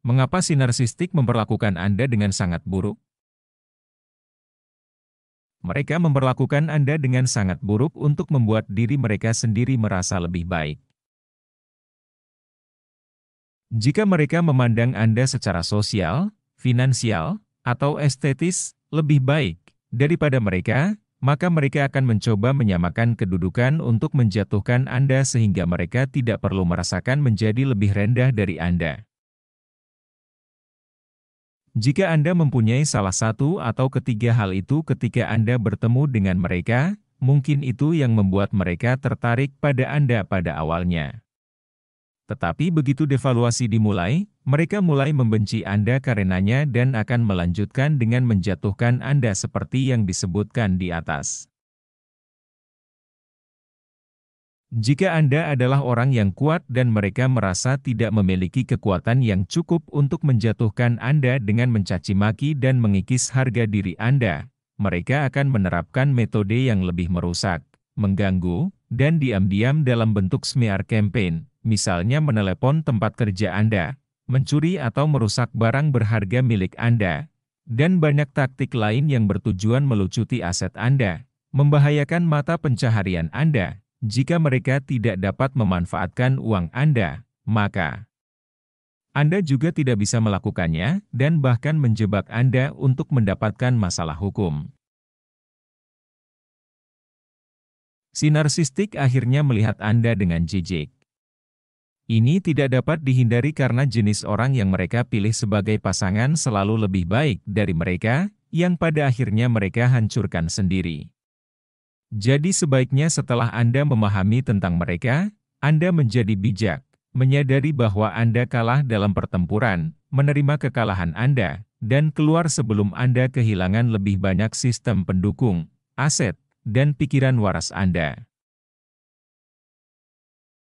Mengapa si narsistik memperlakukan Anda dengan sangat buruk? Mereka memperlakukan Anda dengan sangat buruk untuk membuat diri mereka sendiri merasa lebih baik. Jika mereka memandang Anda secara sosial, finansial, atau estetis lebih baik daripada mereka, maka mereka akan mencoba menyamakan kedudukan untuk menjatuhkan Anda sehingga mereka tidak perlu merasakan menjadi lebih rendah dari Anda. Jika Anda mempunyai salah satu atau ketiga hal itu ketika Anda bertemu dengan mereka, mungkin itu yang membuat mereka tertarik pada Anda pada awalnya. Tetapi begitu devaluasi dimulai, mereka mulai membenci Anda karenanya dan akan melanjutkan dengan menjatuhkan Anda seperti yang disebutkan di atas. Jika Anda adalah orang yang kuat dan mereka merasa tidak memiliki kekuatan yang cukup untuk menjatuhkan Anda dengan mencaci maki dan mengikis harga diri Anda, mereka akan menerapkan metode yang lebih merusak, mengganggu, dan diam-diam dalam bentuk smear campaign, misalnya menelepon tempat kerja Anda, mencuri atau merusak barang berharga milik Anda, dan banyak taktik lain yang bertujuan melucuti aset Anda, membahayakan mata pencaharian Anda jika mereka tidak dapat memanfaatkan uang Anda, maka Anda juga tidak bisa melakukannya dan bahkan menjebak Anda untuk mendapatkan masalah hukum. Si narsistik akhirnya melihat Anda dengan jijik. Ini tidak dapat dihindari karena jenis orang yang mereka pilih sebagai pasangan selalu lebih baik dari mereka, yang pada akhirnya mereka hancurkan sendiri. Jadi sebaiknya setelah Anda memahami tentang mereka, Anda menjadi bijak, menyadari bahwa Anda kalah dalam pertempuran, menerima kekalahan Anda, dan keluar sebelum Anda kehilangan lebih banyak sistem pendukung, aset, dan pikiran waras Anda.